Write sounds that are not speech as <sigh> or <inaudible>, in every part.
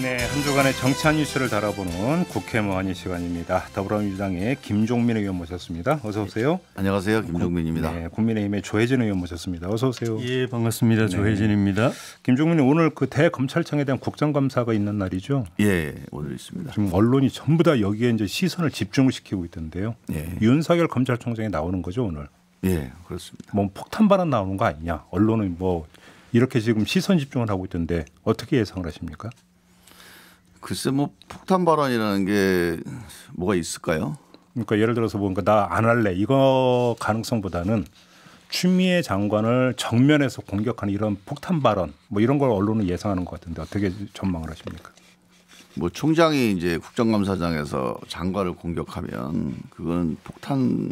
네, 한 주간의 정치한 뉴스를 다뤄보는 국회 모아니 시간입니다. 더불어민주당의 김종민 의원 모셨습니다. 어서 오세요. 안녕하세요. 김종민입니다. 네, 국민의힘의 조혜진 의원 모셨습니다. 어서 오세요. 예, 반갑습니다. 네. 조혜진입니다. 김종민 오늘 그 대검찰청에 대한 국정감사가 있는 날이죠. 예, 오늘 있습니다. 지금 언론이 전부 다 여기에 이제 시선을 집중을 시키고 있던데요. 예. 윤석열 검찰총장이 나오는 거죠, 오늘. 예, 그렇습니다. 뭐 폭탄 발언 나오는 거 아니냐. 언론은 뭐 이렇게 지금 시선 집중을 하고 있던데 어떻게 예상을 하십니까? 글쎄 뭐 폭탄 발언이라는 게 뭐가 있을까요? 그러니까 예를 들어서 뭔가 나안 할래 이거 가능성보다는 추미애 장관을 정면에서 공격하는 이런 폭탄 발언 뭐 이런 걸 언론은 예상하는 것 같은데 어떻게 전망을 하십니까? 뭐 총장이 이제 국정감사장에서 장관을 공격하면 그건 폭탄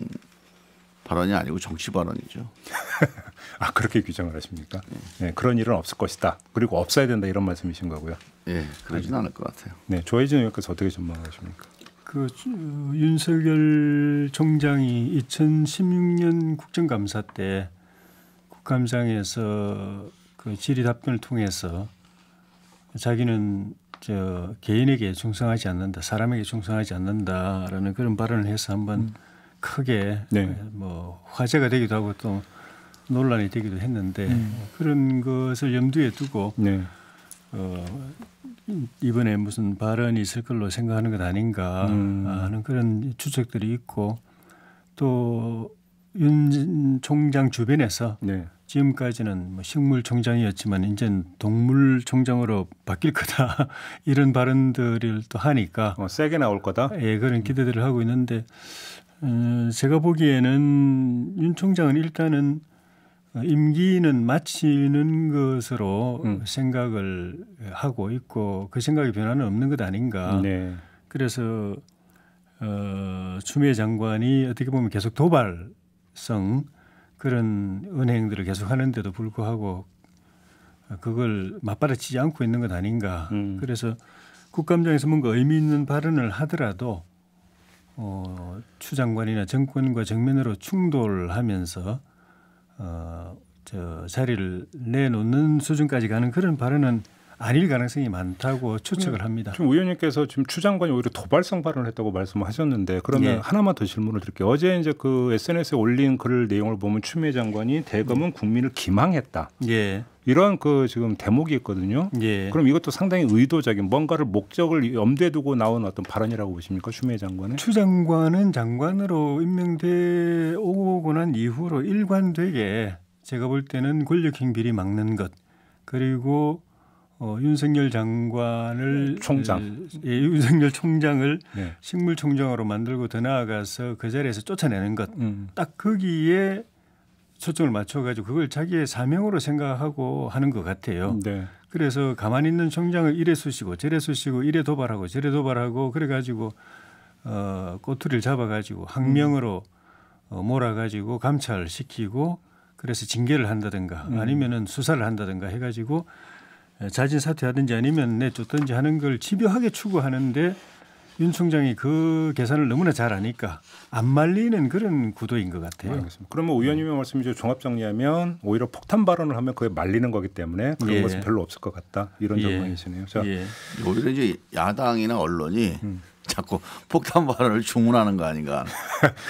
발언이 아니고 정치 발언이죠. <laughs> 아 그렇게 규정을 하십니까? 네. 네, 그런 일은 없을 것이다. 그리고 없어야 된다 이런 말씀이신 거고요. 예, 네, 그러진 아니, 않을 것 같아요. 네, 조혜진 의원께서 어떻게 전망하십니까? 그 어, 윤석열 총장이 2016년 국정감사 때 국감장에서 그 질의 답변을 통해서 자기는 저 개인에게 충성하지 않는다, 사람에게 충성하지 않는다라는 그런 발언을 해서 한번 음. 크게 네. 뭐 화제가 되기도 하고 또 논란이 되기도 했는데 음. 그런 것을 염두에 두고 네. 어, 이번에 무슨 발언이 있을 걸로 생각하는 것 아닌가 음. 하는 그런 추측들이 있고 또 윤 총장 주변에서 네. 지금까지는 뭐 식물 총장이었지만 이제는 동물 총장으로 바뀔 거다 <laughs> 이런 발언들을 또 하니까 어, 세게 나올 거다. 예, 그런 기대들을 하고 있는데 어, 제가 보기에는 윤 총장은 일단은 임기는 마치는 것으로 음. 생각을 하고 있고 그생각이 변화는 없는 것 아닌가. 네. 그래서 어, 추미애 장관이 어떻게 보면 계속 도발성 그런 은행들을 계속 하는데도 불구하고 그걸 맞받아치지 않고 있는 것 아닌가. 음. 그래서 국감장에서 뭔가 의미 있는 발언을 하더라도 어, 추 장관이나 정권과 정면으로 충돌하면서 어, 저 자리를 내놓는 수준까지 가는 그런 발언은 아닐 가능성이 많다고 추측을 음. 합니다. 지금 의원님께서 지금 추 장관이 오히려 도발성 발언을 했다고 말씀하셨는데 그러면 예. 하나만 더 질문을 드릴게요. 어제 이제 그 SNS에 올린 글 내용을 보면 추미애 장관이 대검은 음. 국민을 기망했다. 예. 이런 그 지금 대목이 있거든요. 예. 그럼 이것도 상당히 의도적인 뭔가를 목적을 염두에 두고 나온 어떤 발언이라고 보십니까? 추미애 장관은? 추 장관은 장관으로 임명돼 오고 난 이후로 일관되게 제가 볼 때는 권력행 비리 막는 것 그리고 어, 윤석열 장관을 네, 총장, 예, 예, 윤석열 총장을 네. 식물총장으로 만들고 더 나아가서 그 자리에서 쫓아내는 것, 음. 딱 거기에 초점을 맞춰가지고 그걸 자기의 사명으로 생각하고 하는 것 같아요. 네. 그래서 가만히 있는 총장을 이래 쑤시고 저래 쑤시고 이래 도발하고 저래 도발하고 그래가지고 어, 꼬투리를 잡아가지고 항명으로 음. 어, 몰아가지고 감찰시키고 그래서 징계를 한다든가 음. 아니면은 수사를 한다든가 해가지고 예, 자진 사퇴하든지 아니면 내쫓든지 하는 걸 집요하게 추구하는데 윤 총장이 그 계산을 너무나 잘 아니까 안 말리는 그런 구도인 것 같아요. 알겠습니다. 네, 그러면 뭐 의원님의 네. 말씀이죠. 종합 정리하면 오히려 폭탄 발언을 하면 그게 말리는 거기 때문에 그런 예. 것은 별로 없을 것 같다. 이런 예. 전망이시네요. 자. 예. 오히려 이제 야당이나 언론이 음. 자꾸 폭탄 발언을 주문하는 거 아닌가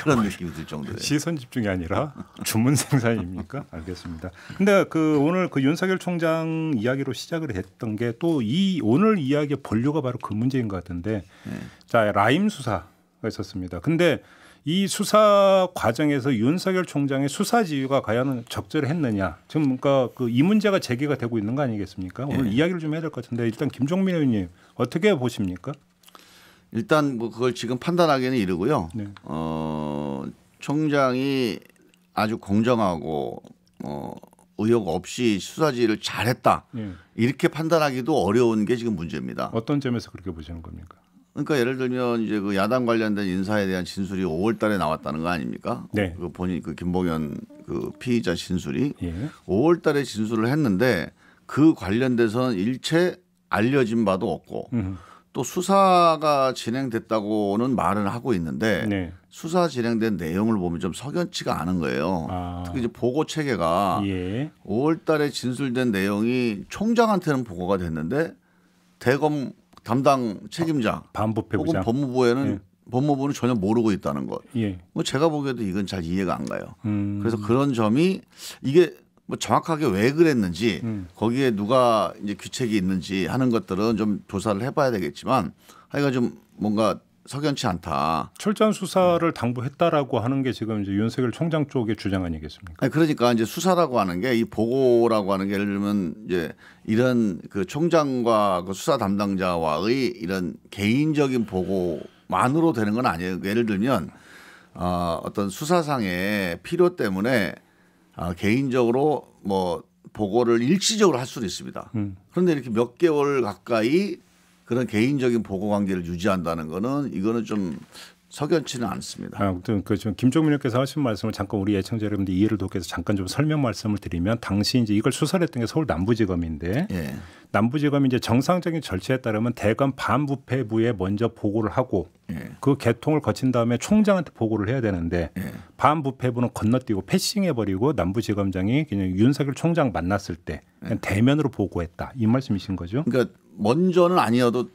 그런 느낌이 들 정도예요. 시선 집중이 아니라 주문 생산입니까? 알겠습니다. 근데 그 오늘 그 윤석열 총장 이야기로 시작을 했던 게 또 이 오늘 이야기의 본류가 바로 그 문제인 것 같은데 네. 자 라임 수사가 있었습니다. 근데 이 수사 과정에서 윤석열 총장의 수사 지휘가 과연 적절했느냐 지금 그러니까 그이 문제가 제기가 되고 있는 거 아니겠습니까? 오늘 네. 이야기를 좀 해야 될 것 같은데 일단 김종민 의원님 어떻게 보십니까? 일단 뭐 그걸 지금 판단하기는 이르고요. 네. 어, 총장이 아주 공정하고 어, 의혹 없이 수사지를 잘했다 네. 이렇게 판단하기도 어려운 게 지금 문제입니다. 어떤 점에서 그렇게 보시는 겁니까? 그러니까 예를 들면 이제 그 야당 관련된 인사에 대한 진술이 5월달에 나왔다는 거 아닙니까? 네. 그 본인 그 김봉현 그 피의자 진술이 예. 5월달에 진술을 했는데 그 관련돼서는 일체 알려진 바도 없고. 음. 또 수사가 진행됐다고는 말은 하고 있는데 네. 수사 진행된 내용을 보면 좀 석연치가 않은 거예요. 아. 특히 이제 보고 체계가 예. 5월달에 진술된 내용이 총장한테는 보고가 됐는데 대검 담당 책임자 아, 반부패 혹은 법무부에는 예. 법무부는 전혀 모르고 있다는 것. 예. 뭐 제가 보기에도 이건 잘 이해가 안 가요. 음. 그래서 그런 점이 이게 뭐 정확하게 왜 그랬는지 음. 거기에 누가 이제 규칙이 있는지 하는 것들은 좀 조사를 해봐야 되겠지만 하여간 좀 뭔가 석연치 않다. 철저한 수사를 당부했다라고 하는 게 지금 이제 윤석열 총장 쪽의 주장 아니겠습니까? 아니, 그러니까 이제 수사라고 하는 게 이 보고라고 하는 게 예를 들면 이제 이런 그 총장과 그 수사 담당자와의 이런 개인적인 보고만으로 되는 건 아니에요. 예를 들면 어, 어떤 수사상의 필요 때문에 아, 개인적으로 뭐 보고를 일시적으로 할 수는 있습니다. 음. 그런데 이렇게 몇 개월 가까이 그런 개인적인 보고 관계를 유지한다는 거는 이거는 좀 석연치는 않습니다. 아, 아무튼 그 지금 김종민 의께서 하신 말씀을 잠깐 우리 애청자 여러분들 이해를 돕기 위해서 잠깐 좀 설명 말씀을 드리면 당시 이제 이걸 수사했던 게 서울 남부지검인데 예. 남부지검이 이제 정상적인 절차에 따르면 대검 반부패부에 먼저 보고를 하고 예. 그 개통을 거친 다음에 총장한테 보고를 해야 되는데 예. 반부패부는 건너뛰고 패싱해버리고 남부지검장이 그냥 윤석열 총장 만났을 때 예. 대면으로 보고했다 이 말씀이신 거죠? 그러니까 먼저는 아니어도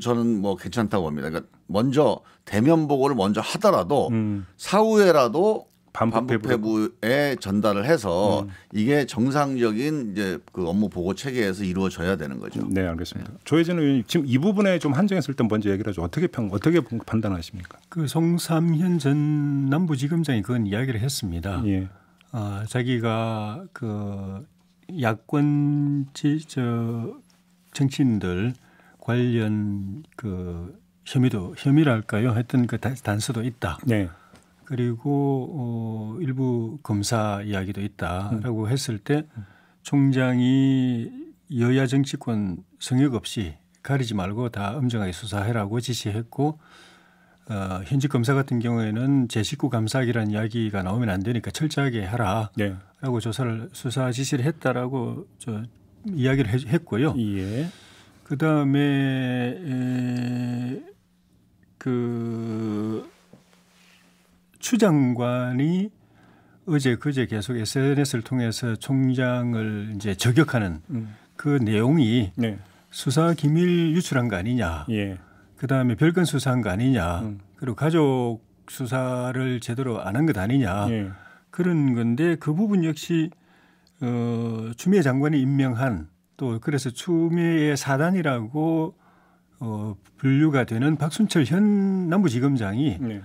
저는 뭐 괜찮다고 봅니다. 그러니까 먼저 대면 보고를 먼저 하더라도 음. 사후에라도 반부패부에 전달을 해서 음. 이게 정상적인 이제 그 업무 보고 체계에서 이루어져야 되는 거죠. 네, 알겠습니다. 네. 조혜진 의원님 지금 이 부분에 좀 한정했을 때 먼저 얘기를 하죠. 어떻게 평 어떻게 판단하십니까? 그 송삼현 전 남부지검장이 그건 이야기를 했습니다. 예. 아, 자기가 그 야권 지저 정치인들 관련 그 혐의도 혐의랄까요? 하여튼 그 단서도 있다. 네. 그리고 어, 일부 검사 이야기도 있다라고 음. 했을 때 총장이 여야 정치권 성역 없이 가리지 말고 다 엄정하게 수사해라고 지시했고 어, 현직 검사 같은 경우에는 제식구 감사기란 이야기가 나오면 안 되니까 철저하게 하라라고 네. 조사를 수사 지시를 했다라고 저 이야기를 했고요. 예. 그 다음에 그추 장관이 어제 그제 계속 SNS를 통해서 총장을 이제 저격하는 음. 그 내용이 네. 수사 기밀 유출한 거 아니냐. 예. 그다음에 별건 수사한 거 아니냐. 음. 그리고 가족 수사를 제대로 안 한 것 아니냐. 예. 그런 건데 그 부분 역시 어 추미애 장관이 임명한 또 그래서 추미애 사단이라고 어, 분류가 되는 박순철 현 남부지검장이 네.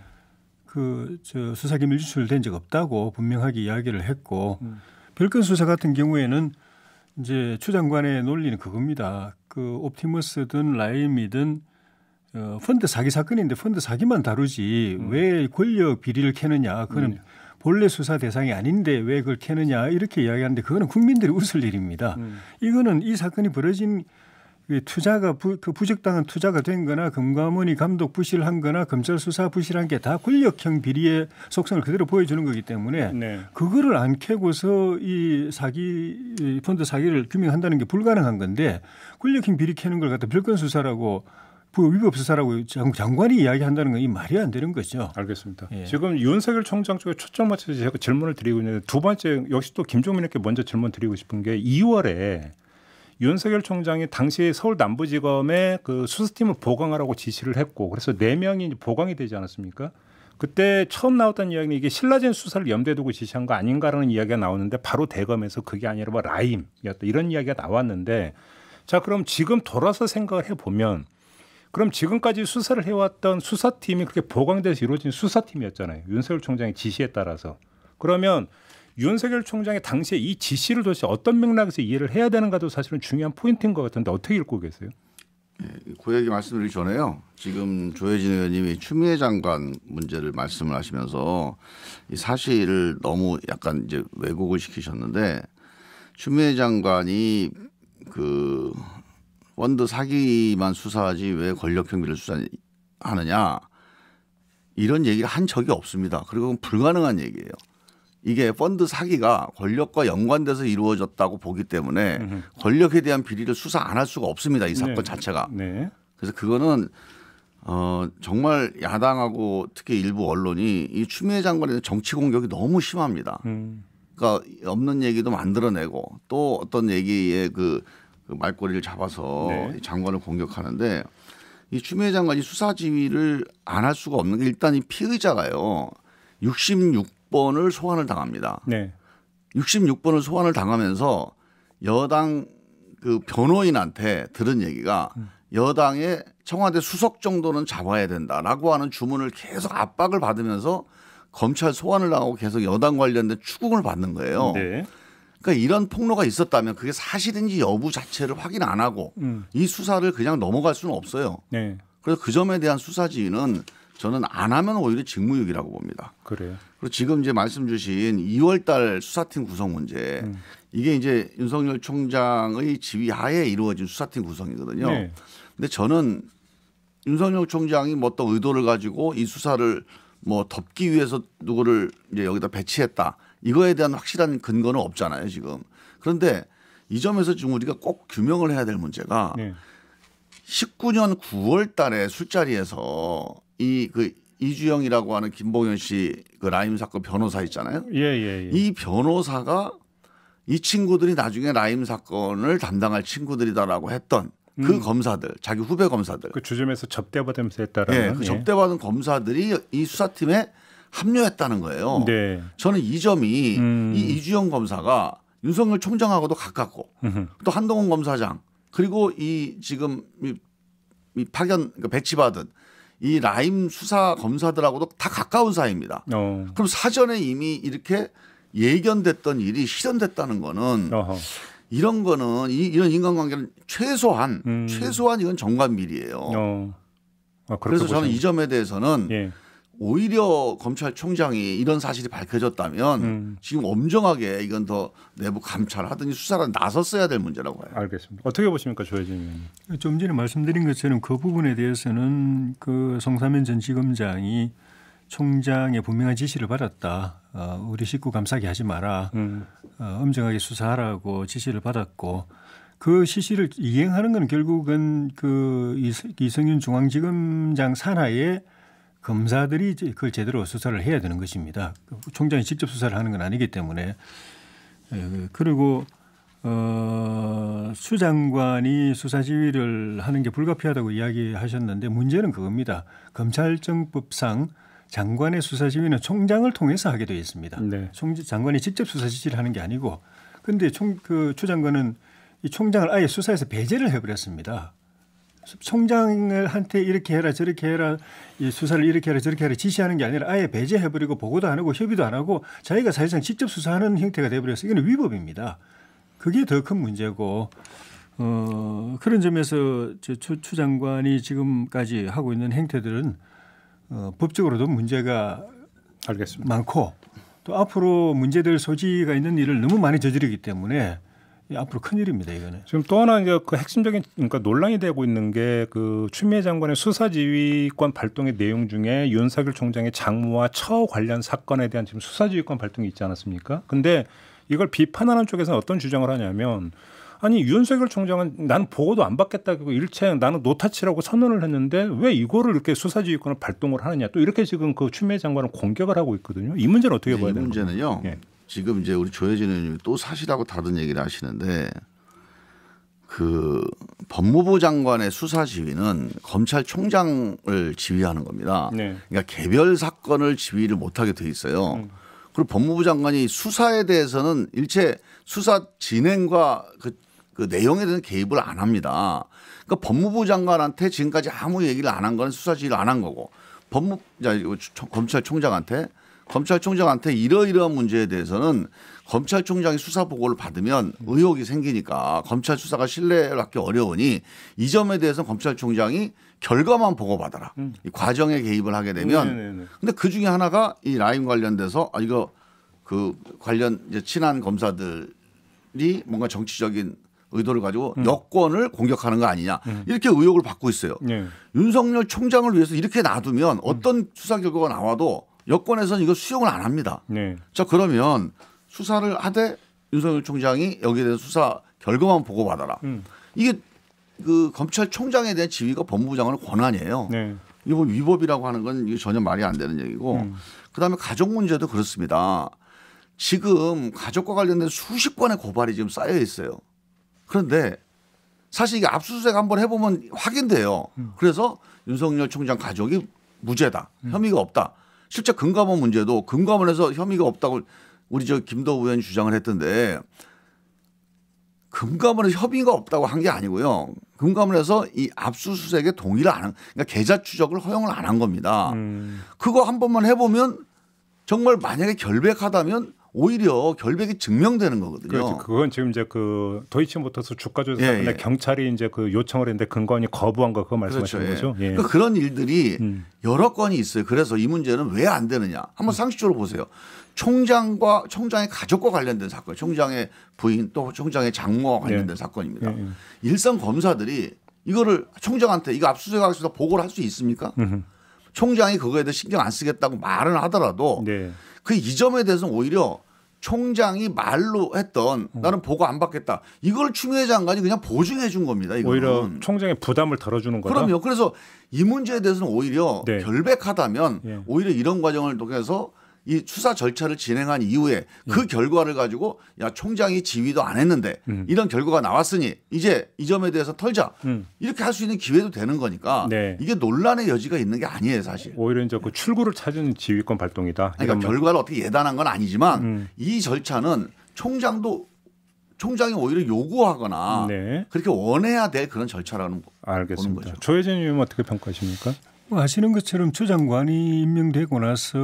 그저 수사기밀 유출된 적 없다고 분명하게 이야기를 했고 음. 별건 수사 같은 경우에는 이제 추 장관의 논리는 그겁니다. 그 옵티머스든 라임이든 어, 펀드 사기 사건인데 펀드 사기만 다루지 음. 왜 권력 비리를 캐느냐 그거는 음. 본래 수사 대상이 아닌데 왜 그걸 캐느냐 이렇게 이야기하는데 그거는 국민들이 웃을 일입니다. 음. 이거는 이 사건이 벌어진 투자가 부, 그 부적당한 투자가 된거나 금감원이 감독 부실한거나 검찰 수사 부실한 게 다 권력형 비리의 속성을 그대로 보여주는 거기 때문에 네. 그거를 안 캐고서 이 사기 이 펀드 사기를 규명한다는 게 불가능한 건데 권력형 비리 캐는 걸 갖다 별건 수사라고 위법 수사라고 장관이 이야기한다는 건 이 말이 안 되는 거죠. 알겠습니다. 예. 지금 윤석열 총장 쪽에 초점 맞춰서 제가 질문을 드리고 있는데 두 번째 역시 또 김종민에게 먼저 질문 드리고 싶은 게 2월에 윤석열 총장이 당시 서울 남부지검에 그 수사팀을 보강하라고 지시를 했고 그래서 네 명이 보강이 되지 않았습니까? 그때 처음 나왔던 이야기는 이게 신라젠 수사를 염두에 두고 지시한 거 아닌가라는 이야기가 나오는데 바로 대검에서 그게 아니라 뭐 라임이었다 이런 이야기가 나왔는데 자 그럼 지금 돌아서 생각을 해보면 그럼 지금까지 수사를 해왔던 수사팀이 그렇게 보강돼서 이루어진 수사팀이었잖아요 윤석열 총장의 지시에 따라서 그러면 윤석열 총장의 당시에 이 지시를 도대체 어떤 맥락에서 이해를 해야 되는가도 사실은 중요한 포인트인 것 같은데 어떻게 읽고 계세요? 예, 그 얘기 말씀드리기 전에요. 지금 조혜진 의원님이 추미애 장관 문제를 말씀을 하시면서 이 사실을 너무 약간 이제 왜곡을 시키셨는데 추미애 장관이 그 펀드 사기만 수사하지 왜 권력 행위를 수사하느냐 이런 얘기를 한 적이 없습니다. 그리고 불가능한 얘기예요. 이게 펀드 사기가 권력과 연관돼서 이루어졌다고 보기 때문에 으흠. 권력에 대한 비리를 수사 안 할 수가 없습니다. 이 사건 네. 자체가. 네. 그래서 그거는 어, 정말 야당하고 특히 일부 언론이 이 추미애 장관에 대한 정치 공격이 너무 심합니다. 음. 그러니까 없는 얘기도 만들어내고 또 어떤 얘기에 그, 그 말꼬리를 잡아서 네. 장관을 공격하는데 이 추미애 장관이 수사 지휘를 안 할 수가 없는 게 일단 이 피의자가요. 66번을 소환을 당합니다. 네. 66번을 소환을 당하면서 여당 그 변호인한테 들은 얘기가 여당의 청와대 수석 정도는 잡아야 된다라고 하는 주문을 계속 압박을 받으면서 검찰 소환을 당하고 계속 여당 관련된 추궁을 받는 거예요. 네. 그러니까 이런 폭로가 있었다면 그게 사실인지 여부 자체를 확인 안 하고 음. 이 수사를 그냥 넘어갈 수는 없어요. 네. 그래서 그 점에 대한 수사 지휘는 저는 안 하면 오히려 직무유기라고 봅니다. 그래요. 그리고 지금 이제 말씀 주신 2월달 수사팀 구성 문제 음. 이게 이제 윤석열 총장의 지휘 하에 이루어진 수사팀 구성이거든요. 네. 근데 저는 윤석열 총장이 뭐 어떤 의도를 가지고 이 수사를 뭐 덮기 위해서 누구를 이제 여기다 배치했다 이거에 대한 확실한 근거는 없잖아요 지금. 그런데 이 점에서 지금 우리가 꼭 규명을 해야 될 문제가. 네. 19년 9월 달에 술자리에서 이 그 이주영이라고 하는 김봉현 씨 그 라임 사건 변호사 있잖아요. 예, 예, 예. 이 변호사가 이 친구들이 나중에 라임 사건을 담당할 친구들이다라고 했던 그 음. 검사들, 자기 후배 검사들. 그 주점에서 접대받으면서 했다라는. 네, 그 예, 그 접대받은 검사들이 이 수사팀에 합류했다는 거예요. 네. 저는 이 점이 음. 이 이주영 검사가 윤석열 총장하고도 가깝고 또 한동훈 검사장 그리고 이 지금 이, 이 파견 그 배치받은 이 라임 수사 검사들하고도 다 가까운 사이입니다. 어. 그럼 사전에 이미 이렇게 예견됐던 일이 실현됐다는 거는 어허. 이런 거는 이, 이런 인간관계는 최소한 음. 최소한 이건 정관밀리예요 어. 아, 그래서 보시면. 저는 이 점에 대해서는 예. 오히려 검찰총장이 이런 사실이 밝혀졌다면 음. 지금 엄정하게 이건 더 내부 감찰하더니 수사를 나섰어야 될 문제라고 해요. 알겠습니다. 어떻게 보십니까, 조혜진 의원님? 좀 전에 말씀드린 것처럼 그 부분에 대해서는 그 성사면 전 지검장이 총장의 분명한 지시를 받았다. 어, 우리 식구 감싸게 하지 마라. 음. 어, 엄정하게 수사하라고 지시를 받았고 그지시를 이행하는 건 결국은 그 이성윤 중앙지검장 산하에 검사들이 그걸 제대로 수사를 해야 되는 것입니다. 총장이 직접 수사를 하는 건 아니기 때문에 그리고 어, 수장관이 수사 지휘를 하는 게 불가피하다고 이야기하셨는데 문제는 그겁니다. 검찰정법상 장관의 수사 지휘는 총장을 통해서 하게 되어 있습니다. 네. 총, 장관이 직접 수사 지시를 하는 게 아니고 근데 총, 그, 추 장관은 이 총장을 아예 수사에서 배제를 해버렸습니다. 총장을 한테 이렇게 해라 저렇게 해라 수사를 이렇게 해라 저렇게 해라 지시하는 게 아니라 아예 배제해버리고 보고도 안 하고 협의도 안 하고 자기가 사실상 직접 수사하는 형태가 돼버려서 이건 위법입니다. 그게 더 큰 문제고 어, 그런 점에서 저추 장관이 지금까지 하고 있는 행태들은 어, 법적으로도 문제가 알겠습니다. 많고 또 앞으로 문제될 소지가 있는 일을 너무 많이 저지르기 때문에 앞으로 큰 일입니다 이거는. 지금 또 하나 이제 그 핵심적인 그러니까 논란이 되고 있는 게그 추미애 장관의 수사지휘권 발동의 내용 중에 윤석열 총장의 장모와 처 관련 사건에 대한 지금 수사지휘권 발동이 있지 않았습니까? 근데 이걸 비판하는 쪽에서는 어떤 주장을 하냐면 아니 윤석열 총장은 나는 보고도 안 받겠다고 일체 나는 노타치라고 선언을 했는데 왜 이거를 이렇게 수사지휘권을 발동을 하느냐 또 이렇게 지금 그 추미애 장관을 공격을 하고 있거든요. 이 문제는 어떻게 네, 봐야 되나요? 이 문제는요. 지금 이제 우리 조혜진 의원님이 또 사실하고 다른 얘기를 하시는데 그 법무부 장관의 수사 지휘는 검찰총장을 지휘하는 겁니다. 네. 그러니까 개별 사건을 지휘를 못하게 돼 있어요. 음. 그리고 법무부 장관이 수사에 대해서는 일체 수사 진행과 그, 그 내용에 대한 개입을 안 합니다. 그러니까 법무부 장관한테 지금까지 아무 얘기를 안 한 건 수사 지휘를 안 한 거고 법무 자 검찰총장한테 검찰총장한테 이러이러한 문제에 대해서는 검찰총장이 수사 보고를 받으면 의혹이 생기니까 검찰 수사가 신뢰를 받기 어려우니 이 점에 대해서 는 검찰총장이 결과만 보고 받아라. 음. 과정에 개입을 하게 되면 네네 네, 네, 네. 근데 그 중에 하나가 이 라임 관련돼서 아 이거 그 관련 이제 친한 검사들이 뭔가 정치적인 의도를 가지고 음. 여권을 공격하는 거 아니냐 음. 이렇게 의혹을 받고 있어요. 네. 윤석열 총장을 위해서 이렇게 놔두면 어떤 수사 결과가 나와도 여권에서는 이거 수용을 안 합니다. 네. 자 그러면 수사를 하되 윤석열 총장이 여기에 대해서 수사 결과만 보고 받아라. 음. 이게 그 검찰총장에 대한 지위가 법무부 장관의 권한이에요. 네. 이거 뭐 위법이라고 하는 건 이게 전혀 말이 안 되는 얘기고 음. 그다음에 가족 문제도 그렇습니다. 지금 가족과 관련된 수십 건의 고발이 지금 쌓여 있어요. 그런데 사실 이게 압수수색 한번 해보면 확인돼요. 음. 그래서 윤석열 총장 가족이 무죄다, 음. 혐의가 없다. 실제 금감원 문제도 금감원에서 혐의가 없다고 우리 저 김도우 의원이 주장을 했던데 금감원에서 협의가 없다고 한 게 아니고요. 금감원에서 이 압수수색에 동의를 안 한, 그러니까 계좌 추적을 허용을 안 한 겁니다. 음. 그거 한 번만 해보면 정말 만약에 결백하다면 오히려 결백이 증명되는 거거든요. 그렇죠. 그건 지금 이제 그 도이치모터스 주가 조사인데 예, 예. 경찰이 이제 그 요청을 했는데 근거원이 거부한 거 그거 그렇죠, 말씀하시는 그렇죠. 거죠? 예. 그러니까 그런 일들이 음. 여러 건이 있어요. 그래서 이 문제는 왜 안 되느냐? 한번 음. 상식적으로 보세요. 총장과 총장의 가족과 관련된 사건, 총장의 부인 또 총장의 장모와 예. 관련된 사건입니다. 예, 일선 검사들이 이거를 총장한테 이거 압수수색하겠습니다 보고를 할 수 있습니까? 음흠. 총장이 그거에 대해 신경 안 쓰겠다고 말은 하더라도 네. 그이 점에 대해서는 오히려 총장이 말로 했던 음. 나는 보고 안 받겠다. 이걸 추미애 장관이 그냥 보증해 준 겁니다. 이거는. 오히려 총장의 부담을 덜어주는 거다. 그럼요. 그래서 이 문제에 대해서는 오히려 네. 결백하다면 예. 오히려 이런 과정을 통해서 이 수사 절차를 진행한 이후에 그 음. 결과를 가지고 야 총장이 지휘도 안 했는데 음. 이런 결과가 나왔으니 이제 이 점에 대해서 털자 음. 이렇게 할 수 있는 기회도 되는 거니까 네. 이게 논란의 여지가 있는 게 아니에요 사실 오히려 이제 그 출구를 찾은 지휘권 발동이다 그러니까 결과를 어떻게 예단한 건 아니지만 음. 이 절차는 총장도 총장이 오히려 요구하거나 네. 그렇게 원해야 될 그런 절차라는 알겠습니다. 보는 거죠. 조혜진 의원 어떻게 평가하십니까? 뭐 아시는 것처럼 추 장관이 임명되고 나서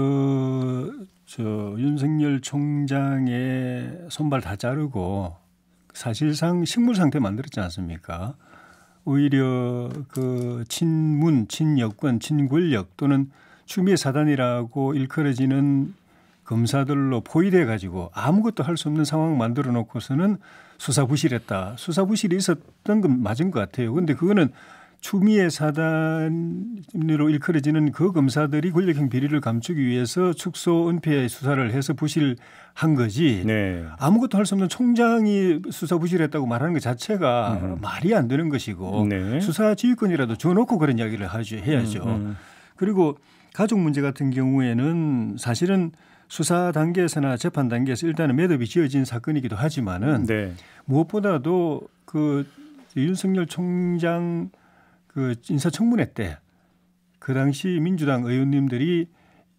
저 윤석열 총장의 손발 다 자르고 사실상 식물 상태 만들었지 않습니까? 오히려 그 친문, 친여권, 친권력 또는 추미애 사단이라고 일컬어지는 검사들로 포위돼 가지고 아무것도 할 수 없는 상황 만들어 놓고서는 수사 부실했다. 수사 부실이 있었던 건 맞은 것 같아요. 근데 그거는 추미애 사단으로 일컬어지는 그 검사들이 권력형 비리를 감추기 위해서 축소 은폐 수사를 해서 부실한 거지 네. 아무것도 할 수 없는 총장이 수사 부실했다고 말하는 것 자체가 음. 말이 안 되는 것이고 네. 수사 지휘권이라도 줘놓고 그런 이야기를 하죠, 해야죠. 음, 음. 그리고 가족 문제 같은 경우에는 사실은 수사 단계에서나 재판 단계에서 일단은 매듭이 지어진 사건이기도 하지만은 네. 무엇보다도 그 윤석열 총장 그 인사청문회 때 그 당시 민주당 의원님들이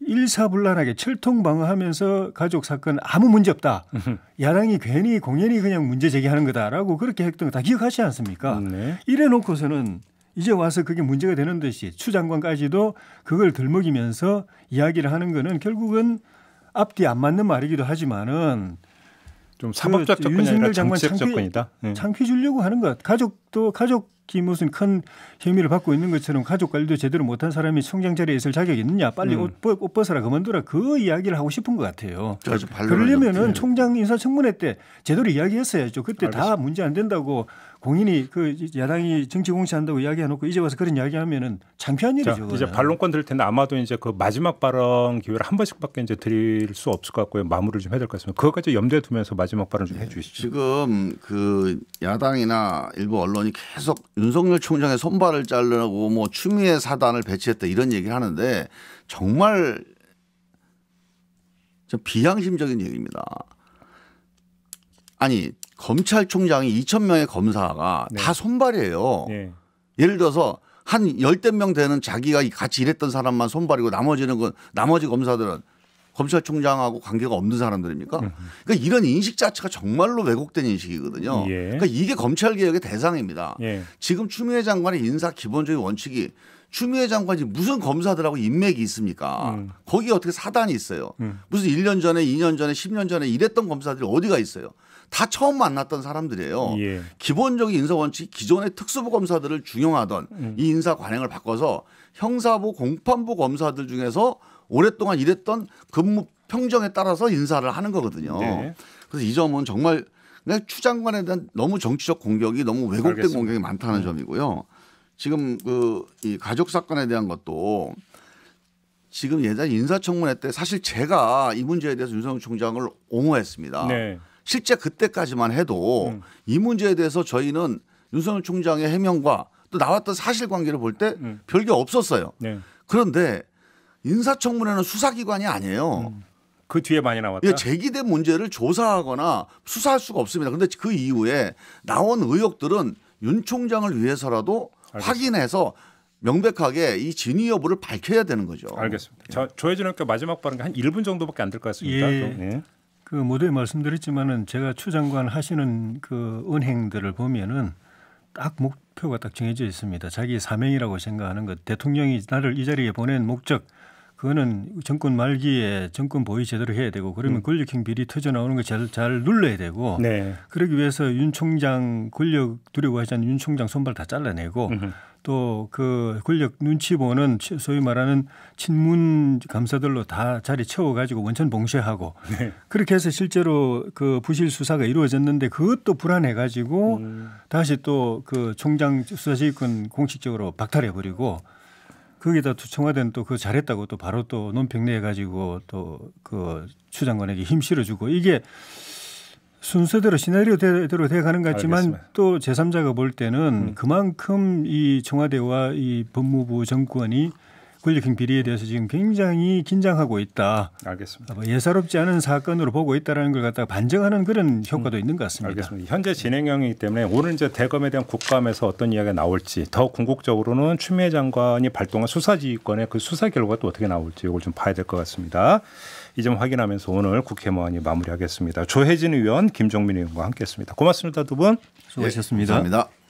일사불란하게 철통방어하면서 가족 사건 아무 문제 없다. <laughs> 야당이 괜히 공연히 그냥 문제 제기하는 거다라고 그렇게 했던 거 다 기억하지 않습니까? 음, 네. 이래 놓고서는 이제 와서 그게 문제가 되는 듯이 추 장관까지도 그걸 들먹이면서 이야기를 하는 거는 결국은 앞뒤 안 맞는 말이기도 하지만은 좀 사법적 그 접근이 장관 정책 접근이다. 예. 창피 주려고 하는 것. 가족도 가족이 무슨 큰 혐의를 받고 있는 것처럼 가족 관리도 제대로 못한 사람이 총장 자리에 있을 자격이 있느냐. 빨리 음. 옷, 옷, 벗어라 그만두라그 이야기를 하고 싶은 것 같아요. 그러려면은 총장 인사청문회 때 제대로 이야기했어야죠. 그때 알겠습니다. 다 문제 안 된다고 공인이 그 야당이 정치 공시한다고 이야기해놓고 이제 와서 그런 이야기하면은 창피한 일이죠. 자, 이제 반론권 드릴 텐데 아마도 이제 그 마지막 발언 기회를 한 번씩밖에 이제 드릴 수 없을 것 같고요. 마무리를 좀 해야 될 것 같습니다. 그것까지 염두에 두면서 마지막 발언 좀 네. 해주시죠. 지금 그 야당이나 일부 언론이 계속 윤석열 총장의 손발을 자르라고 뭐 추미애 사단을 배치했다 이런 얘기를 하는데 정말 좀 비양심적인 얘기입니다. 아니 검찰총장이 2천 명의 검사가 네. 다 손발이에요. 네. 예를 들어서 한 열댓 명 되는 자기가 같이 일했던 사람만 손발이고 나머지는 그 나머지 검사들은 검찰총장하고 관계가 없는 사람들입니까? 음. 그러니까 이런 인식 자체가 정말로 왜곡된 인식이거든요. 예. 그러니까 이게 검찰 개혁의 대상입니다. 예. 지금 추미애 장관의 인사 기본적인 원칙이 추미애 장관이 무슨 검사들하고 인맥이 있습니까? 음. 거기에 어떻게 사단이 있어요? 음. 무슨 1년 전에, 2년 전에, 10년 전에 일했던 검사들이 어디가 있어요? 다 처음 만났던 사람들이에요. 예. 기본적인 인사 원칙 기존의 특수부 검사들을 중용하던 음. 이 인사 관행을 바꿔서 형사부 공판부 검사들 중에서 오랫동안 일했던 근무 평정에 따라서 인사를 하는 거거든요. 네. 그래서 이 점은 정말 그냥 추 장관에 대한 너무 정치적 공격이 너무 왜곡된 알겠습니다. 공격이 많다는 네. 점이고요. 지금 그이 가족 사건에 대한 것도 지금 예전 인사청문회 때 사실 제가 이 문제에 대해서 윤석열 총장을 옹호했습니다. 네. 실제 그때까지만 해도 음. 이 문제에 대해서 저희는 윤석열 총장의 해명과 또 나왔던 사실관계를 볼때 음. 별게 없었어요. 네. 그런데 인사청문회는 수사기관이 아니에요. 음. 그 뒤에 많이 나왔다. 예, 제기된 문제를 조사하거나 수사할 수가 없습니다. 그런데 그 이후에 나온 의혹들은 윤 총장을 위해서라도 알겠습니다. 확인해서 명백하게 이 진위 여부를 밝혀야 되는 거죠. 알겠습니다. 예. 조혜진 의원 마지막 발언 한 1분 정도밖에 안 될 것 같습니다. 예. 네. 그 모두에 말씀드렸지만은 제가 추장관 하시는 그 은행들을 보면은 딱 목표가 딱 정해져 있습니다. 자기 사명이라고 생각하는 것. 대통령이 나를 이 자리에 보낸 목적, 그거는 정권 말기에 정권 보위 제대로 해야 되고 그러면 음. 권력형 비리 터져 나오는 걸 잘 잘 눌러야 되고 네. 그러기 위해서 윤 총장 권력 두려워하지 않는 윤 총장 손발 다 잘라내고 또 그 권력 눈치 보는 소위 말하는 친문 감사들로 다 자리 채워가지고 원천 봉쇄하고 네. 그렇게 해서 실제로 그 부실 수사가 이루어졌는데 그것도 불안해가지고 음. 다시 또 그 총장 수사지휘권 공식적으로 박탈해버리고 거기다 또 청와대는 또 그 잘했다고 또 바로 또 논평내 가지고 또 그 추장관에게 힘 실어주고 이게 순서대로 시나리오대로 돼가는 것 같지만 알겠습니다. 또 제3자가 볼 때는 음. 그만큼 이 청와대와 이 법무부 정권이 권력형 비리에 대해서 지금 굉장히 긴장하고 있다. 알겠습니다. 뭐 예사롭지 않은 사건으로 보고 있다라는 걸 갖다가 반증하는 그런 음, 효과도 음, 있는 것 같습니다. 알겠습니다. 현재 진행형이기 때문에 오늘 이제 대검에 대한 국감에서 어떤 이야기가 나올지 더 궁극적으로는 추미애 장관이 발동한 수사지휘권의 그 수사 결과가 또 어떻게 나올지 이걸 좀 봐야 될 것 같습니다. 이 점 확인하면서 오늘 국회 모안이 마무리하겠습니다. 조혜진 의원, 김종민 의원과 함께했습니다. 고맙습니다. 두 분. 수고하셨습니다. 예, 감사합니다.